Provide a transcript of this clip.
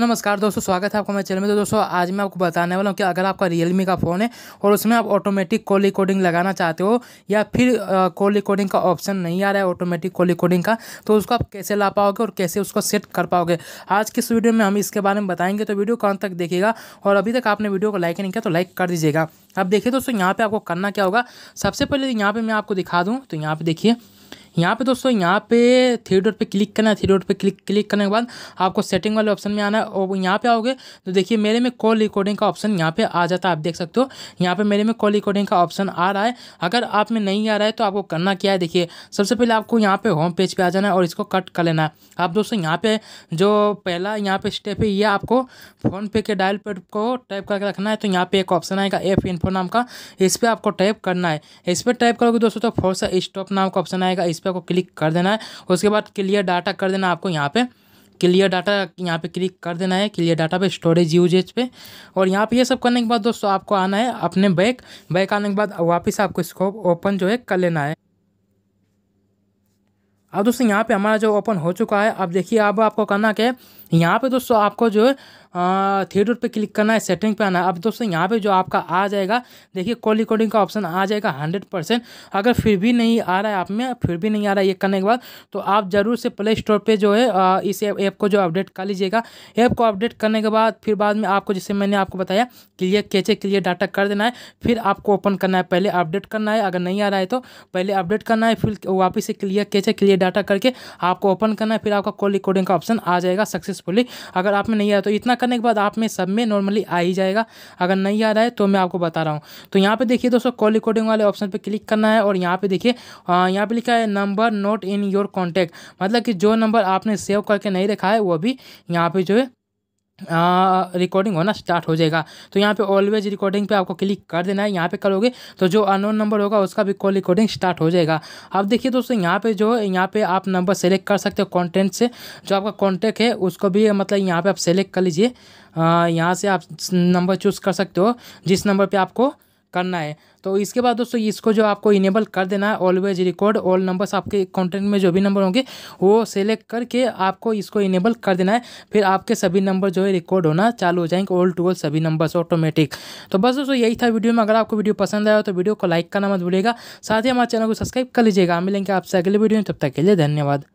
नमस्कार दोस्तों स्वागत है आपको मेरे चैनल में तो दोस्तों आज मैं आपको बताने वाला हूँ कि अगर आपका रियलमी का फ़ोन है और उसमें आप ऑटोमेटिक कॉल रिकॉर्डिंग लगाना चाहते हो या फिर कॉल रिकॉर्डिंग का ऑप्शन नहीं आ रहा है ऑटोमेटिक कॉल रिकॉर्डिंग का तो उसको आप कैसे ला पाओगे और कैसे उसको सेट कर पाओगे आज की इस वीडियो में हम इसके बारे में बताएंगे तो वीडियो कौन तक देखेगा और अभी तक आपने वीडियो को लाइक नहीं किया तो लाइक कर दीजिएगा अब देखिए दोस्तों यहाँ पर आपको करना क्या होगा सबसे पहले यहाँ पर मैं आपको दिखा दूँ तो यहाँ पर देखिए यहाँ पे दोस्तों यहाँ पे थ्री डॉट पे क्लिक करना है थ्री डॉट पे क्लिक क्लिक करने के बाद आपको सेटिंग वाले ऑप्शन में आना है और यहाँ पे आओगे तो देखिए मेरे में कॉल रिकॉर्डिंग का ऑप्शन यहाँ पे आ जाता है आप देख सकते हो यहाँ पे मेरे में कॉल रिकॉर्डिंग का ऑप्शन आ रहा है अगर आप में नहीं आ रहा है तो आपको करना क्या है देखिए सबसे पहले आपको यहाँ पे होम पेज पर आ जाना है और इसको कट कर लेना है आप दोस्तों यहाँ पे जो पहला यहाँ पे स्टेप है ये आपको फ़ोनपे के डायल पेड को टाइप करके रखना है तो यहाँ पे एक ऑप्शन आएगा एफ इन्फो नाम का इस पर आपको टाइप करना है इस पर टाइप करोगे दोस्तों तो फोर्सा स्टॉप नाम का ऑप्शन आएगा इस पर आपको क्लिक कर देना है उसके बाद क्लियर डाटा कर देना आपको यहाँ पे क्लियर डाटा यहाँ पे क्लिक कर देना है क्लियर डाटा पे स्टोरेज यूजेज पे और यहाँ पे ये सब करने के बाद दोस्तों आपको आना है अपने बैक बैक आने के बाद वापस आपको इसको ओपन जो है कर लेना है अब दोस्तों यहाँ पे हमारा जो ओपन हो चुका है अब देखिए अब आपको करना क्या है यहाँ पे दोस्तों आपको जो है थिएटर पे क्लिक करना है सेटिंग पे आना है अब दोस्तों यहाँ पे जो आपका आ जाएगा देखिए कॉल रिकॉर्डिंग का ऑप्शन आ जाएगा हंड्रेड परसेंट अगर फिर भी नहीं आ रहा है आप में फिर भी नहीं आ रहा है ये करने के बाद तो आप ज़रूर से प्ले स्टोर पर जो है इस ऐप को जो अपडेट कर लीजिएगा ऐप को अपडेट करने के बाद फिर बाद में आपको जैसे मैंने आपको बताया क्लियर कैचे क्लियर डाटा कर देना है फिर आपको ओपन करना है पहले अपडेट करना है अगर नहीं आ रहा है तो पहले अपडेट करना है फिर वापस से क्लियर कैचे क्लियर डाटा करके आपको ओपन करना है फिर आपका कॉल रिकॉर्डिंग का ऑप्शन आ जाएगा सक्सेसफुली अगर आप में नहीं आया तो इतना करने के बाद आप में सब में नॉर्मली आ ही जाएगा अगर नहीं आ रहा है तो मैं आपको बता रहा हूँ तो यहाँ पर देखिए दोस्तों कॉल रिकॉर्डिंग वाले ऑप्शन पर क्लिक करना है और यहाँ पर देखिए यहाँ पर लिखा है number not in your contact मतलब कि जो नंबर आपने सेव करके नहीं रखा है वो भी यहाँ पर जो है रिकॉर्डिंग होना स्टार्ट हो जाएगा तो यहाँ पे ऑलवेज रिकॉर्डिंग पे आपको क्लिक कर देना है यहाँ पे करोगे तो जो अनोन नंबर होगा उसका भी कॉल रिकॉर्डिंग स्टार्ट हो जाएगा अब देखिए दोस्तों यहाँ पे जो है यहाँ पे आप नंबर सेलेक्ट कर सकते हो कॉन्टेंट से जो आपका कॉन्टैक्ट है उसको भी मतलब यहाँ पर आप सेलेक्ट कर लीजिए यहाँ से आप नंबर चूज़ कर सकते हो जिस नंबर पर आपको करना है तो इसके बाद दोस्तों इसको जो आपको इनेबल कर देना है ऑलवेज रिकॉर्ड ऑल नंबर्स आपके कॉन्टेंट में जो भी नंबर होंगे वो सेलेक्ट करके आपको इसको इनेबल कर देना है फिर आपके सभी नंबर जो है रिकॉर्ड होना चालू हो जाएंगे ऑल टू ऑल सभी नंबर्स ऑटोमेटिक तो बस दोस्तों यही था वीडियो में अगर आपको वीडियो पसंद आया तो वीडियो को लाइक करना मत भूलेगा साथ ही हमारे चैनल को सब्सक्राइब कर लीजिएगा मिलेंगे आपसे अगले वीडियो में तब तक के लिए धन्यवाद